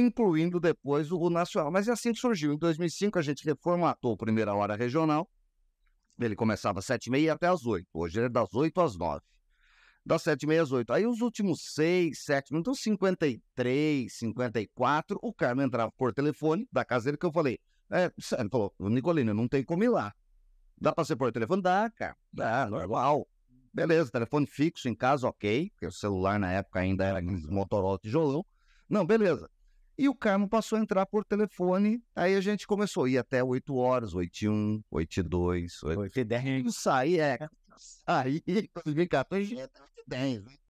incluindo depois o, o nacional. Mas é assim que surgiu. Em 2005, a gente reformatou a primeira hora regional. Ele começava às 7h30 até às 8 Hoje é das 8 às 9 Das 7h30 às 8 Aí os últimos 6, 7, então 53, 54, o Carmo entrava por telefone da casa dele que eu falei. É, ele falou, Nicolino, não tem como ir lá. Dá para ser por telefone? Dá, cara. Dá, normal. Beleza, telefone fixo em casa, ok. Porque o celular na época ainda era Motorola tijolão. Não, beleza. E o Carmo passou a entrar por telefone. Aí a gente começou a ir até 8 horas, 8 e 1, 8 e 2, 8 e 10. Isso aí é. é. Aí, 2014 já é 10, né?